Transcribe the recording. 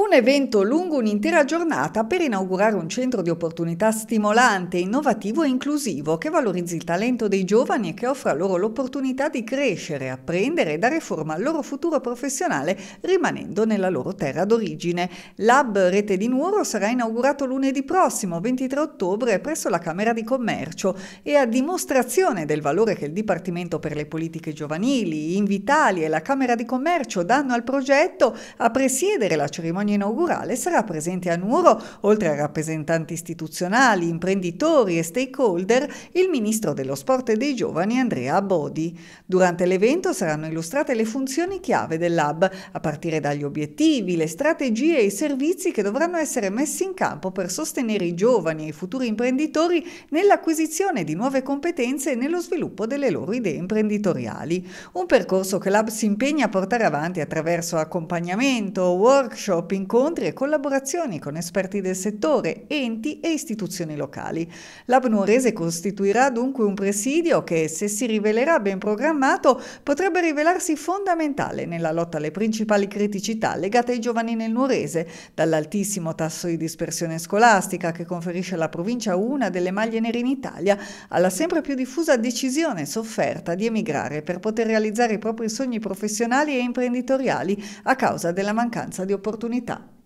Un evento lungo un'intera giornata per inaugurare un centro di opportunità stimolante, innovativo e inclusivo che valorizzi il talento dei giovani e che offra loro l'opportunità di crescere, apprendere e dare forma al loro futuro professionale rimanendo nella loro terra d'origine. L'Hub Rete di Nuoro sarà inaugurato lunedì prossimo, 23 ottobre, presso la Camera di Commercio e a dimostrazione del valore che il Dipartimento per le politiche giovanili, Invitali e la Camera di Commercio danno al progetto, a presiedere la cerimonia cerimonia inaugurale sarà presente a Nuoro, oltre a rappresentanti istituzionali, imprenditori e stakeholder, il ministro dello sport e dei giovani Andrea Bodi. Durante l'evento saranno illustrate le funzioni chiave del lab, a partire dagli obiettivi, le strategie e i servizi che dovranno essere messi in campo per sostenere i giovani e i futuri imprenditori nell'acquisizione di nuove competenze e nello sviluppo delle loro idee imprenditoriali. Un percorso che Lab si impegna a portare avanti attraverso accompagnamento, workshop, sviluppa incontri e collaborazioni con esperti del settore, enti e istituzioni locali. Nuorese costituirà dunque un presidio che, se si rivelerà ben programmato, potrebbe rivelarsi fondamentale nella lotta alle principali criticità legate ai giovani nel Nuorese, dall'altissimo tasso di dispersione scolastica che conferisce alla provincia una delle maglie nere in Italia, alla sempre più diffusa decisione sofferta di emigrare per poter realizzare i propri sogni professionali e imprenditoriali a causa della mancanza di opportunità limitar.